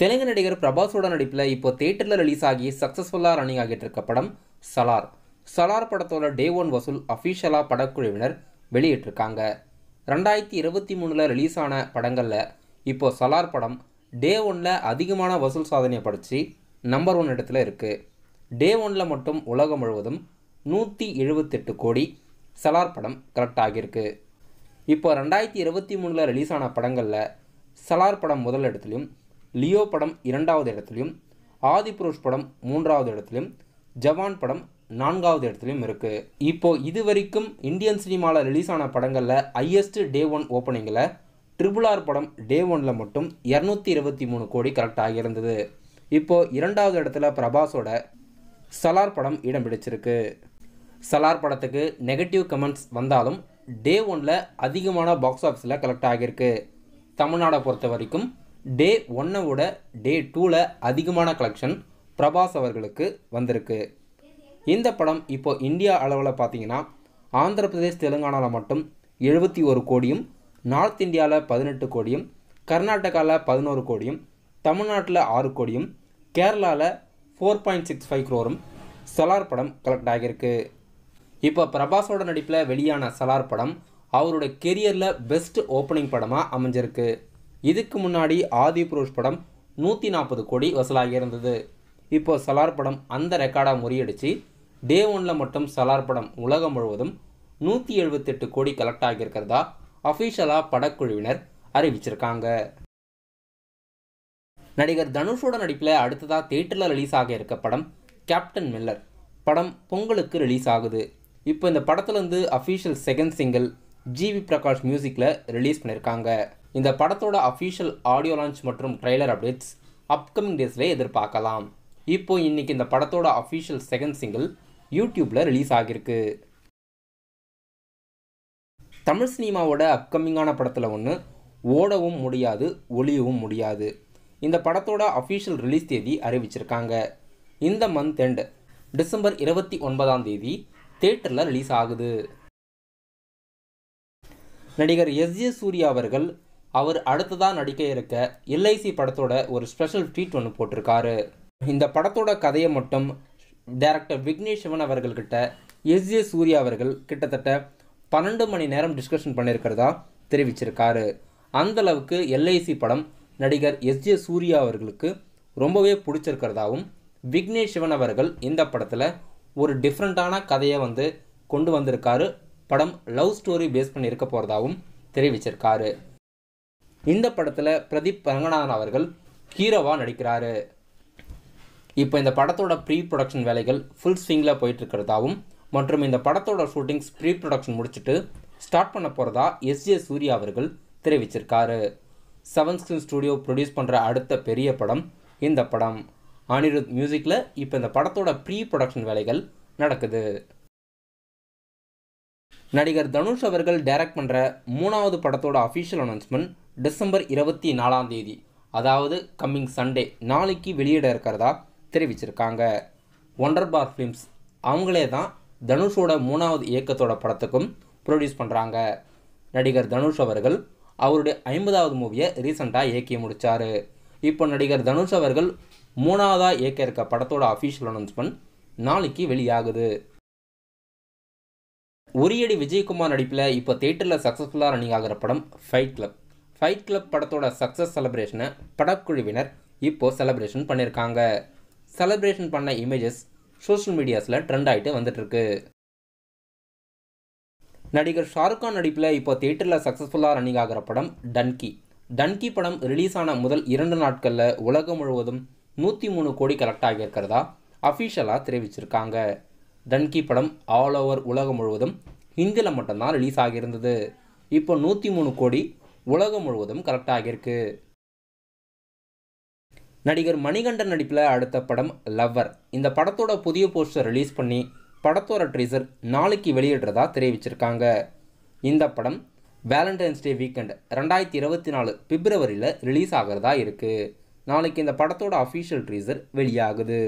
தெலுங்கு நடிகர் பிரபாஸோட நடிப்பில் இப்போ தேட்டரில் ரிலீஸ் ஆகி சக்ஸஸ்ஃபுல்லாக ரன்னிங் ஆகிட்டு இருக்க படம் சலார் சலார் படத்தோட டே ஒன் வசூல் அஃபிஷியலாக படக்குழுவினர் வெளியிட்டிருக்காங்க ரெண்டாயிரத்தி இருபத்தி மூணில் ரிலீஸ் ஆன படங்களில் இப்போது சலார் படம் டே ஒனில் அதிகமான வசூல் சாதனையை படித்து நம்பர் ஒன் இடத்துல இருக்குது டே ஒனில் மட்டும் உலகம் முழுவதும் நூற்றி எழுபத்தெட்டு கோடி சலார் படம் கலெக்ட் ஆகியிருக்கு இப்போ ரெண்டாயிரத்தி இருபத்தி மூணில் ரிலீஸ் ஆன படங்களில் சலார் படம் முதல் இடத்துலையும் லியோ படம் இரண்டாவது இடத்துலையும் ஆதிபுருஷ் படம் மூன்றாவது இடத்துலையும் ஜவான் படம் நான்காவது இடத்துலையும் இருக்குது இப்போ இது வரைக்கும் இந்தியன் சினிமாவில் ரிலீஸ் ஆன படங்களில் ஹையஸ்ட் டே ஒன் ஓப்பனிங்கில் ட்ரிபிள் ஆர் படம் டே ஒனில் மட்டும் இரநூத்தி இருபத்தி மூணு கோடி கரெக்ட் ஆகியிருந்தது இப்போது இரண்டாவது இடத்துல பிரபாஸோட சலார் படம் இடம் பிடிச்சிருக்கு சலார் படத்துக்கு நெகட்டிவ் கமெண்ட்ஸ் வந்தாலும் டே ஒனில் அதிகமான பாக்ஸ் ஆஃபீஸில் கலெக்ட் ஆகியிருக்கு தமிழ்நாடை பொறுத்த வரைக்கும் டே ஒன்னை விட டே டூவில் அதிகமான கலெக்ஷன் பிரபாஸ் அவர்களுக்கு வந்திருக்கு இந்த படம் இப்போ இந்தியா அளவில் பார்த்தீங்கன்னா ஆந்திர பிரதேஷ் தெலுங்கானாவில் மட்டும் எழுபத்தி ஒரு கோடியும் நார்த் இந்தியாவில் பதினெட்டு கோடியும் கர்நாடகாவில் பதினோரு கோடியும் தமிழ்நாட்டில் ஆறு கோடியும் கேரளாவில் ஃபோர் பாயிண்ட் சிக்ஸ் ஃபைவ் க்ரோரும் சலார் படம் கலெக்ட் ஆகியிருக்கு இப்போ பிரபாஸோட நடிப்பில் வெளியான சலார் படம் அவருடைய கெரியரில் பெஸ்ட் ஓப்பனிங் படமாக அமைஞ்சிருக்கு இதுக்கு முன்னாடி ஆதி புருஷ் படம் நூற்றி நாற்பது கோடி வசூலாகி இருந்தது இப்போ சலார் படம் அந்த ரெக்கார்டாக முறியடிச்சு டே ஒனில் மட்டும் சலார் படம் உலகம் முழுவதும் நூற்றி எழுபத்தெட்டு கோடி கலெக்ட் ஆகியிருக்கிறதா அஃபீஷியலாக படக்குழுவினர் அறிவிச்சிருக்காங்க நடிகர் தனுஷோட நடிப்பில் அடுத்ததாக தேட்டரில் ரிலீஸ் ஆக இருக்க படம் கேப்டன் மில்லர் படம் பொங்கலுக்கு ரிலீஸ் ஆகுது இப்போ இந்த படத்துலேருந்து official second single GV Prakash மியூசிக்கில் ரிலீஸ் பண்ணியிருக்காங்க இந்த படத்தோட அஃபீஷியல் ஆடியோ லான்ச் மற்றும் ட்ரெய்லர் அப்டேட்ஸ் அப்கமிங் டேஸ்லேயே எதிர்பார்க்கலாம் இப்போ இன்றைக்கி இந்த படத்தோட அஃபீஷியல் செகண்ட் சிங்கிள் யூடியூப்பில் ரிலீஸ் ஆகியிருக்கு தமிழ் சினிமாவோட அப்கமிங்கான படத்தில் ஒன்று ஓடவும் முடியாது ஒளியவும் முடியாது இந்த படத்தோட அஃபீஷியல் ரிலீஸ் தேதி அறிவிச்சிருக்காங்க இந்த மந்த் எண்டு டிசம்பர் இருபத்தி ஒன்பதாம் தேதி தேட்டரில் ரிலீஸ் ஆகுது நடிகர் எஸ் ஏ சூர்யா அவர்கள் அவர் அடுத்ததாக நடிக்க இருக்க எல்ஐசி படத்தோட ஒரு ஸ்பெஷல் ட்ரீட் ஒன்று போட்டிருக்காரு இந்த படத்தோட கதையை மட்டும் டேரக்டர் விக்னேஷ் சிவன் அவர்கள்கிட்ட எஸ் ஜே சூர்யா அவர்கள் கிட்டத்தட்ட பன்னெண்டு மணி நேரம் டிஸ்கஷன் பண்ணியிருக்கிறதா தெரிவிச்சிருக்காரு அந்தளவுக்கு எல்ஐசி படம் நடிகர் எஸ் ஜே சூர்யா அவர்களுக்கு ரொம்பவே பிடிச்சிருக்கிறதாவும் விக்னேஷ் சிவன் அவர்கள் இந்த படத்தில் ஒரு டிஃப்ரெண்ட்டான கதையை வந்து கொண்டு வந்திருக்காரு படம் லவ் ஸ்டோரி பேஸ் பண்ணி இருக்க போகிறதாகவும் தெரிவிச்சிருக்காரு இந்த படத்தில் பிரதீப் ரங்கநாதன் அவர்கள் ஹீரோவாக நடிக்கிறார் இப்போ இந்த படத்தோட ப்ரீ ப்ரொடக்ஷன் வேலைகள் ஃபுல் ஸ்விங்கில் போயிட்டுருக்கிறதாவும் மற்றும் இந்த படத்தோட ஷூட்டிங்ஸ் ப்ரீ ப்ரொடக்ஷன் முடிச்சுட்டு ஸ்டார்ட் பண்ண போகிறதா எஸ் ஜே சூர்யா அவர்கள் தெரிவிச்சிருக்காரு செவன் ஸ்கிரீன் ஸ்டூடியோ ப்ரொடியூஸ் பண்ணுற அடுத்த பெரிய படம் இந்த படம் அனிருத் மியூசிக்கில் இப்போ இந்த படத்தோட ப்ரீ ப்ரொடக்ஷன் வேலைகள் நடக்குது நடிகர் தனுஷ் அவர்கள் டைரக்ட் பண்ணுற மூணாவது படத்தோட அஃபிஷியல் அனௌன்ஸ்மெண்ட் டிசம்பர் இருபத்தி நாலாம் தேதி அதாவது கம்மிங் சண்டே நாளைக்கு வெளியிட இருக்கிறதா தெரிவிச்சிருக்காங்க ஒண்டர் பார் ஃபிலிம்ஸ் அவங்களே தான் தனுஷோட மூணாவது இயக்கத்தோட படத்துக்கும் ப்ரொடியூஸ் பண்ணுறாங்க நடிகர் தனுஷ் அவர்கள் அவருடைய ஐம்பதாவது மூவியை ரீசெண்டாக இயக்கி முடித்தார் இப்போ நடிகர் தனுஷ் அவர்கள் மூணாவதாக இயக்க இருக்க படத்தோட அஃபீஷியல் அனௌன்ஸ்மெண்ட் நாளைக்கு வெளியாகுது உரியடி விஜயகுமார் நடிப்பில் இப்போ தேட்டரில் சக்ஸஸ்ஃபுல்லாக ரன்னிங் ஆகிற படம் ஃபைட் கிளப் ஃபைட் கிளப் படத்தோட சக்ஸஸ் செலப்ரேஷனை படக்குழுவினர் இப்போது செலப்ரேஷன் பண்ணியிருக்காங்க செலப்ரேஷன் பண்ண இமேஜஸ் சோஷியல் மீடியாஸில் ட்ரெண்ட் ஆகிட்டு வந்துட்டுருக்கு நடிகர் ஷாருக்கான் நடிப்பில் இப்போ தியேட்டரில் சக்ஸஸ்ஃபுல்லாக ரன்னிங் ஆகிற படம் டன்கி டன்கி படம் ரிலீஸ் ஆன முதல் இரண்டு நாட்களில் உலகம் முழுவதும் நூற்றி மூணு கோடி கலெக்ட் ஆகியிருக்கிறதா அஃபிஷியலாக தெரிவிச்சிருக்காங்க டன்கி படம் ஆல் ஓவர் உலகம் முழுவதும் ஹிந்தியில் மட்டும்தான் ரிலீஸ் ஆகியிருந்தது இப்போ நூற்றி மூணு கோடி உலகம் முழுவதும் கரெக்ட் ஆகியிருக்கு நடிகர் மணிகண்டன் நடிப்பில் அடுத்த படம் லவ்வர் இந்த படத்தோட புதிய போஸ்டர் ரிலீஸ் பண்ணி படத்தோட ட்ரீசர் நாளைக்கு வெளியிடுறதா தெரிவிச்சிருக்காங்க இந்த படம் வேலண்டைன்ஸ் டே வீக்கெண்ட் ரெண்டாயிரத்தி இருபத்தி நாலு பிப்ரவரியில் ரிலீஸ் ஆகிறதா இருக்குது நாளைக்கு இந்த படத்தோட அஃபீஷியல் ட்ரீசர் வெளியாகுது